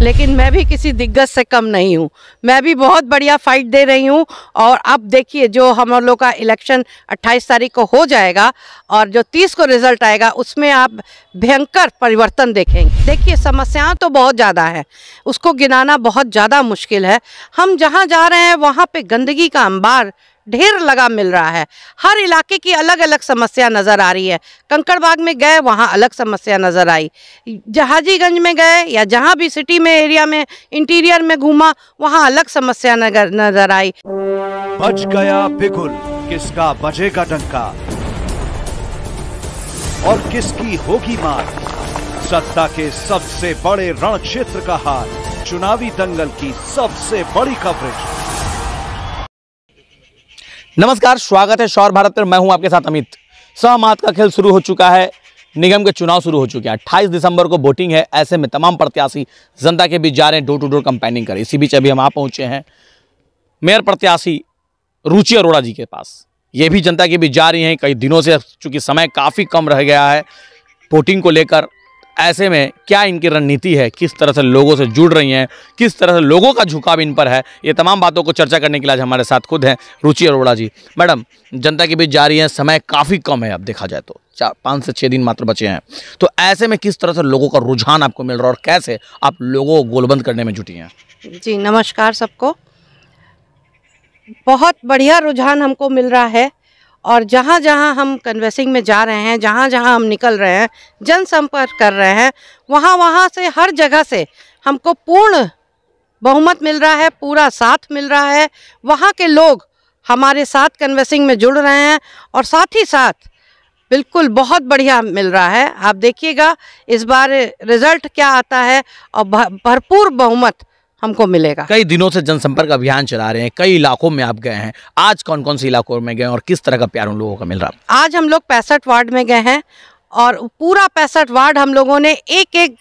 लेकिन मैं भी किसी दिग्गज से कम नहीं हूँ मैं भी बहुत बढ़िया फाइट दे रही हूँ और अब देखिए जो हम लोग का इलेक्शन 28 तारीख को हो जाएगा और जो 30 को रिजल्ट आएगा उसमें आप भयंकर परिवर्तन देखेंगे देखिए समस्याएं तो बहुत ज़्यादा है उसको गिनाना बहुत ज़्यादा मुश्किल है हम जहाँ जा रहे हैं वहाँ पर गंदगी का अंबार ढेर लगा मिल रहा है हर इलाके की अलग अलग समस्या नज़र आ रही है कंकड़बाग में गए वहाँ अलग समस्या नज़र आई जहाजीगंज में गए या जहाँ भी सिटी में एरिया में इंटीरियर में घूमा वहाँ अलग समस्या नगर नजर आई बच गया बिगुल किसका बजेगा डंका और किसकी होगी मार सत्ता के सबसे बड़े रण क्षेत्र का हाल चुनावी दंगल की सबसे बड़ी कवरेज नमस्कार स्वागत है शौर भारत पर मैं हूं आपके साथ अमित सहमात का खेल शुरू हो चुका है निगम के चुनाव शुरू हो चुके हैं अट्ठाईस दिसंबर को वोटिंग है ऐसे में तमाम प्रत्याशी जनता के बीच जा रहे हैं डोर टू डोर कंपेनिंग कर इसी बीच अभी हम आ पहुंचे हैं मेयर प्रत्याशी रुचि अरोड़ा जी के पास ये भी जनता के बीच जा रही हैं कई दिनों से चूँकि समय काफ़ी कम रह गया है वोटिंग को लेकर ऐसे में क्या इनकी रणनीति है किस तरह से लोगों से जुड़ रही हैं किस तरह से लोगों का झुकाव इन पर है ये तमाम बातों को चर्चा करने के लिए आज हमारे साथ खुद हैं रुचि अरोड़ा जी मैडम जनता के बीच जारी है समय काफ़ी कम है अब देखा जाए तो चार पाँच से छः दिन मात्र बचे हैं तो ऐसे में किस तरह से लोगों का रुझान आपको मिल रहा है और कैसे आप लोगों को गोलबंद करने में जुटी हैं जी नमस्कार सबको बहुत बढ़िया रुझान हमको मिल रहा है और जहाँ जहाँ हम कन्वेसिंग में जा रहे हैं जहाँ जहाँ हम निकल रहे हैं जनसंपर्क कर रहे हैं वहाँ वहाँ से हर जगह से हमको पूर्ण बहुमत मिल रहा है पूरा साथ मिल रहा है वहाँ के लोग हमारे साथ कन्वेसिंग में जुड़ रहे हैं और साथ ही साथ बिल्कुल बहुत बढ़िया मिल रहा है आप देखिएगा इस बार रिज़ल्ट क्या आता है और भरपूर बहुमत हमको मिलेगा कई दिनों से जनसंपर्क अभियान चला रहे हैं कई इलाकों में आप गए हैं आज कौन कौन से इलाकों में गए और किस तरह का प्यार उन लोगों का मिल रहा आज हम लोग पैंसठ वार्ड में गए हैं और पूरा पैंसठ वार्ड हम लोगों ने एक एक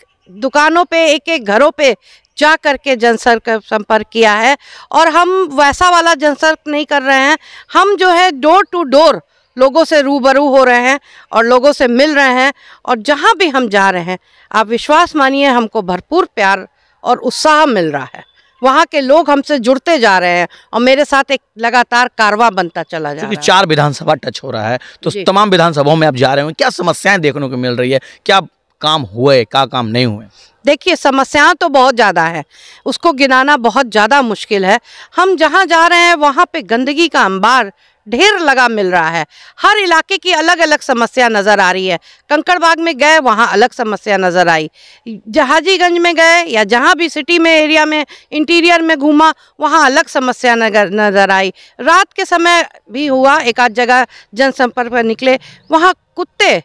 दुकानों पे एक एक घरों पे जा करके जनसंपर्क संपर्क किया है और हम वैसा वाला जनसंपर्क नहीं कर रहे हैं हम जो है डोर टू डोर लोगों से रूबरू हो रहे हैं और लोगों से मिल रहे हैं और जहाँ भी हम जा रहे हैं आप विश्वास मानिए हमको भरपूर प्यार और उत्साह मिल रहा है वहाँ के लोग हमसे जुड़ते जा रहे हैं और मेरे साथ एक लगातार कारवा बनता चला जा रहा है चार विधानसभा टच हो रहा है तो तमाम विधानसभाओं में आप जा रहे हो क्या समस्याएं देखने को मिल रही है क्या काम हुए का काम नहीं हुए देखिए समस्याएं तो बहुत ज़्यादा है उसको गिनाना बहुत ज़्यादा मुश्किल है हम जहाँ जा रहे हैं वहाँ पे गंदगी का अंबार ढेर लगा मिल रहा है हर इलाके की अलग अलग समस्या नज़र आ रही है कंकड़बाग में गए वहाँ अलग समस्या नज़र आई जहाजीगंज में गए या जहाँ भी सिटी में एरिया में इंटीरियर में घूमा वहाँ अलग समस्या नगर नज़र आई रात के समय भी हुआ एक आध जगह जनसंपर्क पर निकले वहाँ कुत्ते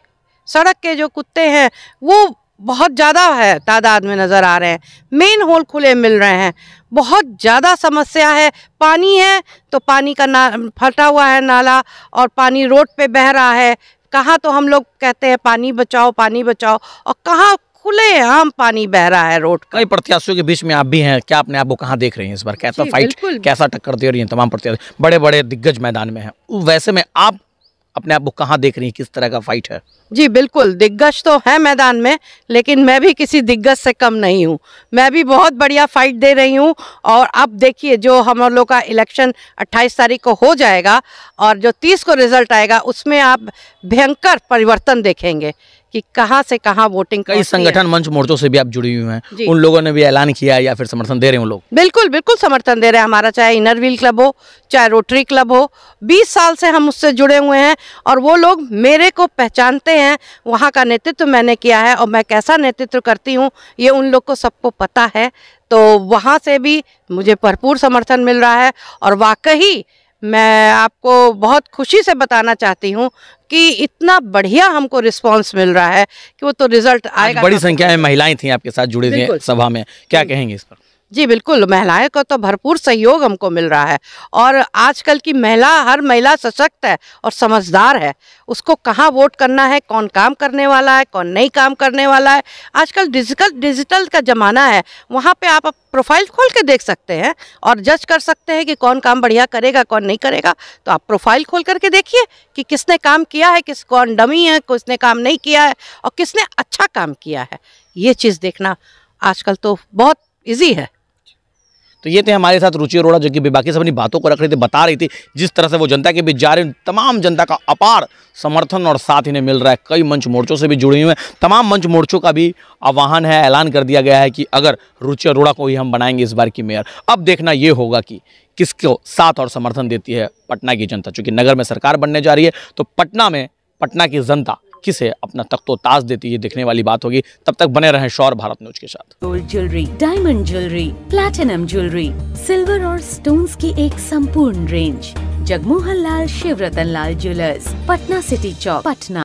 सड़क के जो कुत्ते हैं वो बहुत ज़्यादा है तादाद में नज़र आ रहे हैं मेन होल खुले मिल रहे हैं बहुत ज़्यादा समस्या है पानी है तो पानी का ना फटा हुआ है नाला और पानी रोड पे बह रहा है कहाँ तो हम लोग कहते हैं पानी बचाओ पानी बचाओ और कहाँ खुले आम पानी बह रहा है रोड कई प्रत्याशियों के बीच में आप भी हैं क्या अपने आप वो कहाँ देख रहे हैं इस बार कैसा फाइट कैसा टक्कर दे रही है तमाम प्रत्याशी बड़े बड़े दिग्गज मैदान में हैं वैसे में आप अपने आप को कहाँ देख रही हैं किस तरह का फाइट है जी बिल्कुल दिग्गज तो है मैदान में लेकिन मैं भी किसी दिग्गज से कम नहीं हूँ मैं भी बहुत बढ़िया फाइट दे रही हूँ और अब देखिए जो हम लोग का इलेक्शन 28 तारीख को हो जाएगा और जो 30 को रिजल्ट आएगा उसमें आप भयंकर परिवर्तन देखेंगे कि कहाँ से कहाँ वोटिंग कई संगठन मंच मोर्चों से भी आप जुड़ी हुई हैं उन लोगों ने भी ऐलान किया या फिर समर्थन दे रहे हैं लोग बिल्कुल बिल्कुल समर्थन दे रहे हैं हमारा चाहे इनर व्हील क्लब हो चाहे रोटरी क्लब हो बीस साल से हम उससे जुड़े हुए हैं और वो लोग मेरे को पहचानते हैं वहाँ का नेतृत्व मैंने किया है और मैं कैसा नेतृत्व करती हूँ ये उन लोग को सबको पता है तो वहाँ से भी मुझे भरपूर समर्थन मिल रहा है और वाकई मैं आपको बहुत खुशी से बताना चाहती हूँ कि इतना बढ़िया हमको रिस्पांस मिल रहा है कि वो तो रिजल्ट आएगा बड़ी संख्या में महिलाएं थी आपके साथ जुड़ी थी सभा में क्या कहेंगे इस पर जी बिल्कुल महिलाएं का तो भरपूर सहयोग हमको मिल रहा है और आजकल की महिला हर महिला सशक्त है और समझदार है उसको कहाँ वोट करना है कौन काम करने वाला है कौन नहीं काम करने वाला है आजकल डिजिटल डिजिटल का ज़माना है वहाँ पे आप प्रोफाइल खोल के देख सकते हैं और जज कर सकते हैं कि कौन काम बढ़िया करेगा कौन नहीं करेगा तो आप प्रोफाइल खोल करके देखिए कि किसने काम किया है किस कौन डमी है किसने काम नहीं किया है और किसने अच्छा काम किया है ये चीज़ देखना आजकल तो बहुत ईजी है तो ये थे हमारे साथ रुचि अरोड़ा जो कि बाकी सब अपनी बातों को रख रही थी बता रही थी जिस तरह से वो जनता के बीच जा रही तमाम जनता का अपार समर्थन और साथ इन्हें मिल रहा है कई मंच मोर्चों से भी जुड़े हुए हैं तमाम मंच मोर्चों का भी आह्वान है ऐलान कर दिया गया है कि अगर रुचि अरोड़ा को ही हम बनाएंगे इस बार की मेयर अब देखना ये होगा कि किसको साथ और समर्थन देती है पटना की जनता चूँकि नगर में सरकार बनने जा रही है तो पटना में पटना की जनता किसे अपना तख्तो ताज देती है देखने वाली बात होगी तब तक बने रहे शौर भारत न्यूज के साथ gold jewellery diamond jewellery platinum jewellery silver और स्टोन की एक संपूर्ण range Jagmohan Lal Shivratan Lal jewellers Patna city Chowk Patna